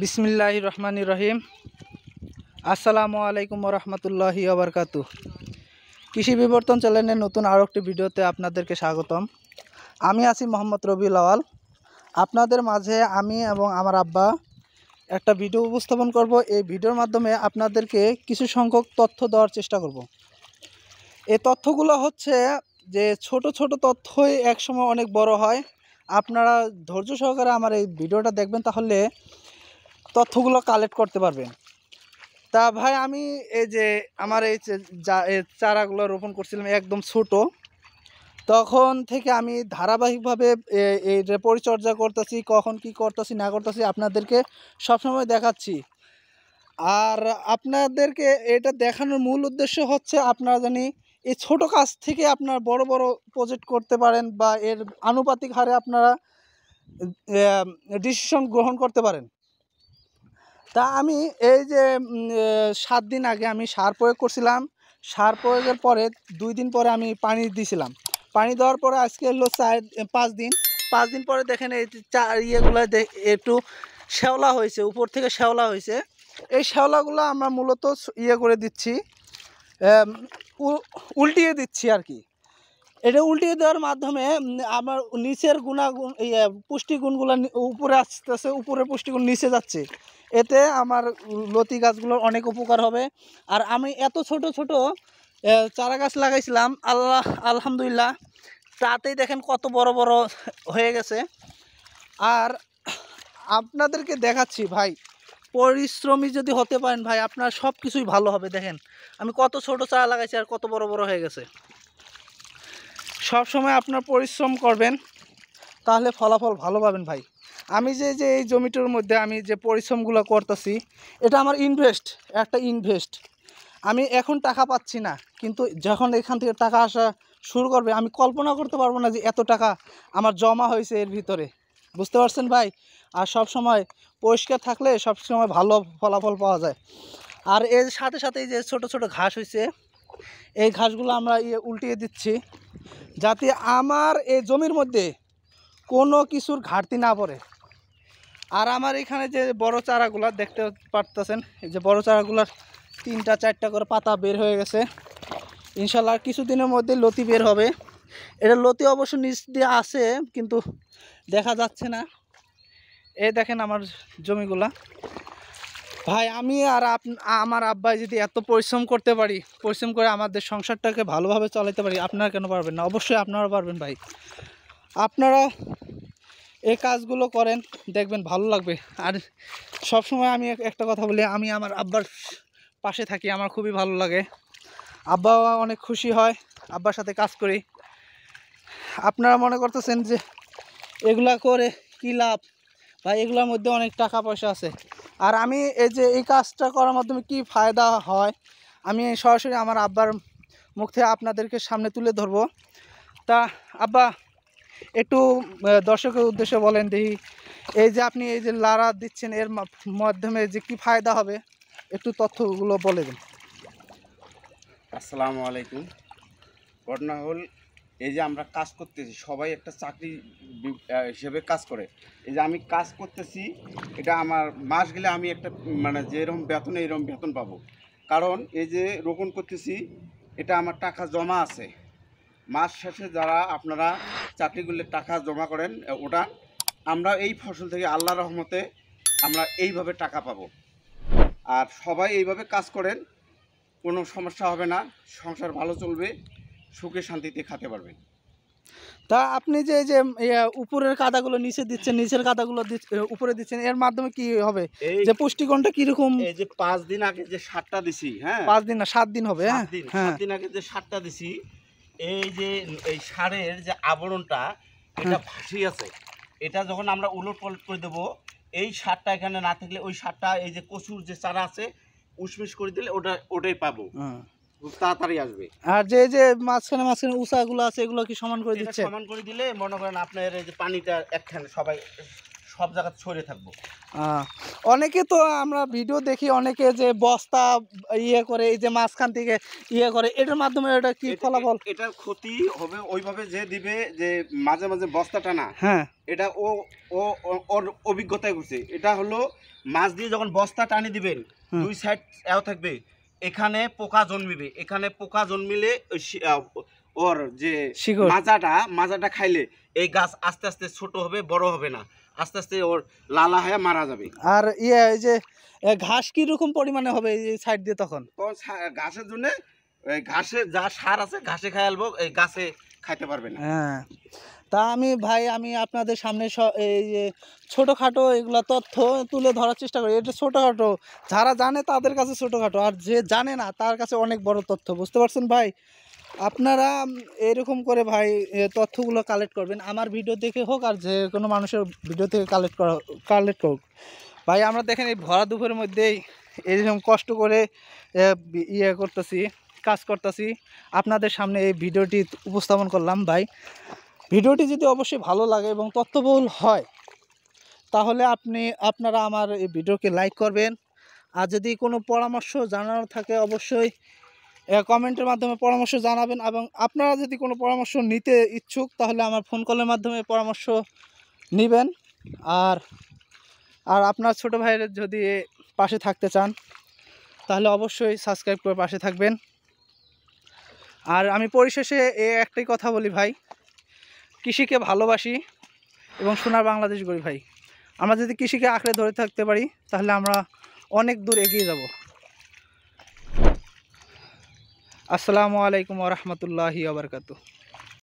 বিসমিল্লাহ রহমান রহিম আসসালামু আলাইকুম রহমতুল্লাহি আবরকাতু কৃষি বিবর্তন চ্যানেলের নতুন আরও একটি ভিডিওতে আপনাদেরকে স্বাগতম আমি আছি মোহাম্মদ রবি লাওয়াল আপনাদের মাঝে আমি এবং আমার আব্বা একটা ভিডিও উপস্থাপন করব এই ভিডিওর মাধ্যমে আপনাদেরকে কিছু সংখ্যক তথ্য দেওয়ার চেষ্টা করব। এই তথ্যগুলো হচ্ছে যে ছোট ছোট তথ্যই একসময় অনেক বড় হয় আপনারা ধৈর্য সহকারে আমার এই ভিডিওটা দেখবেন তাহলে তথ্যগুলো কালেক্ট করতে পারবেন তা ভাই আমি এই যে আমার এই চারাগুলো রোপণ করছিলাম একদম ছোট তখন থেকে আমি ধারাবাহিকভাবে যে পরিচর্যা করতেছি কখন কি করতেছি না করতেছি আপনাদেরকে সবসময় দেখাচ্ছি আর আপনাদেরকে এটা দেখানোর মূল উদ্দেশ্য হচ্ছে আপনারা জানি এই ছোট কাজ থেকে আপনার বড় বড় প্রজেক্ট করতে পারেন বা এর আনুপাতিক হারে আপনারা ডিসিশন গ্রহণ করতে পারেন তা আমি এই যে সাত দিন আগে আমি সার প্রয়োগ করছিলাম সার প্রয়োগের পরে দুই দিন পরে আমি পানি দিছিলাম পানি দেওয়ার পরে আজকে হলো চার পাঁচ দিন পাঁচ দিন পরে দেখেন এই চার ইয়েগুলো একটু শ্যাওলা হয়েছে উপর থেকে শ্যাওলা হয়েছে এই শ্যাওলাগুলো আমরা মূলত ইয়ে করে দিচ্ছি উল্টিয়ে দিচ্ছি আর কি এটা উল্টিয়ে দেওয়ার মাধ্যমে আমার নিচের গুণাগুণ ইয়ে, পুষ্টিগুণগুলো উপরে আসতেছে উপরে পুষ্টিগুণ নিচে যাচ্ছে এতে আমার লতি গাছগুলোর অনেক উপকার হবে আর আমি এত ছোট ছোট চারা গাছ লাগাইছিলাম আল্লাহ আলহামদুলিল্লাহ তাতেই দেখেন কত বড় বড় হয়ে গেছে আর আপনাদেরকে দেখাচ্ছি ভাই পরিশ্রমী যদি হতে পারেন ভাই আপনার সব কিছুই ভালো হবে দেখেন আমি কত ছোট চারা লাগাইছি আর কত বড় বড় হয়ে গেছে সব সময় আপনার পরিশ্রম করবেন তাহলে ফলাফল ভালো পাবেন ভাই আমি যে যে এই জমিটার মধ্যে আমি যে পরিশ্রমগুলো করতেছি এটা আমার ইনভেস্ট একটা ইনভেস্ট আমি এখন টাকা পাচ্ছি না কিন্তু যখন এখান থেকে টাকা আসা শুরু করবে আমি কল্পনা করতে পারবো না যে এত টাকা আমার জমা হয়েছে এর ভিতরে বুঝতে পারছেন ভাই আর সব সময় পরিষ্কার থাকলে সব সময় ভালো ফলাফল পাওয়া যায় আর এর সাথে সাথে যে ছোট ছোট ঘাস হয়েছে এই ঘাসগুলো আমরা ইয়ে উল্টিয়ে দিচ্ছি যাতে আমার এই জমির মধ্যে কোনো কিছুর ঘাটতি না পড়ে আর আমার এখানে যে বড় চারাগুলো দেখতে পারতেছেন যে বড় চারাগুলার তিনটা চারটা করে পাতা বের হয়ে গেছে ইনশাল্লাহ কিছুদিনের মধ্যে লতি বের হবে এটা লতি অবশ্য নিচ দিয়ে আসে কিন্তু দেখা যাচ্ছে না এ দেখেন আমার জমিগুলা ভাই আমি আর আমার আব্বাই যদি এত পরিশ্রম করতে পারি পরিশ্রম করে আমাদের সংসারটাকে ভালোভাবে চালাতে পারি আপনারা কেন পারবেন না অবশ্যই আপনারা পারবেন ভাই আপনারা এই কাজগুলো করেন দেখবেন ভালো লাগবে আর সব সময় আমি একটা কথা বলি আমি আমার আব্বার পাশে থাকি আমার খুবই ভালো লাগে আব্বা অনেক খুশি হয় আব্বার সাথে কাজ করি আপনারা মনে করতেছেন যে এগুলা করে কী লাভ বা এগুলোর মধ্যে অনেক টাকা পয়সা আছে আর আমি এই যে এই কাজটা করার মাধ্যমে কি ফায়দা হয় আমি সরাসরি আমার আব্বার মুখ থেকে আপনাদেরকে সামনে তুলে ধরবো তা আব্বা একটু দর্শকের উদ্দেশ্যে বলেন দেখি এই যে আপনি এই যে লারা দিচ্ছেন এর মাধ্যমে যে কি ফায়দা হবে একটু তথ্যগুলো বলে দিন আসসালামু আলাইকুম ঘটনা হল এই যে আমরা কাজ করতেছি সবাই একটা চাকরি হিসেবে কাজ করে এই যে আমি কাজ করতেছি এটা আমার মাস গেলে আমি একটা মানে যেরকম বেতন রকম বেতন পাবো কারণ এই যে রোপণ করতেছি এটা আমার টাকা জমা আছে মাস শেষে যারা আপনারা চাকরিগুলির টাকা জমা করেন ওটা আমরা এই ফসল থেকে আল্লাহ রহমতে আমরা এইভাবে টাকা পাব আর সবাই এইভাবে কাজ করেন কোনো সমস্যা হবে না সংসার ভালো চলবে সুখে শান্তিতে খাতে পারবেন তা আপনি যে যে উপরের কাদাগুলো নিচে দিচ্ছেন নিচের কাদাগুলো উপরে দিচ্ছেন এর মাধ্যমে কি হবে যে পুষ্টিকণটা কিরকম এই যে পাঁচ দিন আগে যে সাতটা দিছি হ্যাঁ পাঁচ দিন না সাত দিন হবে হ্যাঁ, হ্যাঁ। দিন আগে যে সাতটা দিছি এই যে এই সারের যে আবরণটা এটা ভাসিয়ে আছে এটা যখন আমরা উলট পলট করে দেবো এই সারটা এখানে না থাকলে ওই সারটা এই যে কচুর যে চারা আছে উসমিস করে দিলে ওটা ওটাই পাবো তাড়াতাড়ি আসবে আর যে যে মাঝখানে মাঝখানে গুলো আছে এগুলো কি সমান করে সমান করে দিলে মনে করেন আপনার এই যে পানিটা একখানে সবাই সব জায়গাতে ছড়িয়ে থাকবো অনেকে তো আমরা ভিডিও দেখি অনেকে যে বস্তা ইয়ে করে এই যে মাঝখান থেকে ইয়ে করে এটার মাধ্যমে এটা কি ফলাফল এটার ক্ষতি হবে ওইভাবে যে দিবে যে মাঝে মাঝে বস্তা টানা হ্যাঁ এটা ও ও ওর অভিজ্ঞতায় করছে এটা হলো মাছ দিয়ে যখন বস্তা টানি দিবেন দুই সাইড এও থাকবে এখানে পোকা জন্মিবে এখানে পোকা জন্মিলে ওর যে মাজাটা মাজাটা খাইলে এই গাছ আস্তে আস্তে ছোট হবে বড় হবে না আস্তে আস্তে ওর লালা হয়ে মারা যাবে আর ইয়ে এই যে ঘাস কি রকম পরিমাণে হবে এই সাইড দিয়ে তখন ঘাসের জন্য ঘাসে যা সার আছে ঘাসে খাইলবো এই গাছে খাইতে পারবে না হ্যাঁ তা আমি ভাই আমি আপনাদের সামনে এই যে ছোটোখাটো এগুলো তথ্য তুলে ধরার চেষ্টা করি এটা ছোটোখাটো যারা জানে তাদের কাছে ছোটোখাটো আর যে জানে না তার কাছে অনেক বড় তথ্য বুঝতে পারছেন ভাই আপনারা এরকম করে ভাই তথ্যগুলো কালেক্ট করবেন আমার ভিডিও দেখে হোক আর যে কোনো মানুষের ভিডিও থেকে কালেক্ট করা কালেক্ট হোক ভাই আমরা দেখেন এই ভরা দুপুরের মধ্যেই এইরকম কষ্ট করে ইয়ে করতেছি কাজ করতেছি আপনাদের সামনে এই ভিডিওটি উপস্থাপন করলাম ভাই ভিডিওটি যদি অবশ্যই ভালো লাগে এবং তথ্যবহুল হয় তাহলে আপনি আপনারা আমার এই ভিডিওকে লাইক করবেন আর যদি কোনো পরামর্শ জানানো থাকে অবশ্যই কমেন্টের মাধ্যমে পরামর্শ জানাবেন এবং আপনারা যদি কোনো পরামর্শ নিতে ইচ্ছুক তাহলে আমার ফোন কলের মাধ্যমে পরামর্শ নেবেন আর আর আপনার ছোট ভাইয়ের যদি পাশে থাকতে চান তাহলে অবশ্যই সাবস্ক্রাইব করে পাশে থাকবেন আর আমি পরিশেষে এ একটাই কথা বলি ভাই কৃষিকে ভালোবাসি এবং সোনার বাংলাদেশ গরি ভাই আমরা যদি কৃষিকে আঁকড়ে ধরে থাকতে পারি তাহলে আমরা অনেক দূর এগিয়ে যাব আসসালামু আলাইকুম রহমতুল্লাহি আবরকাতু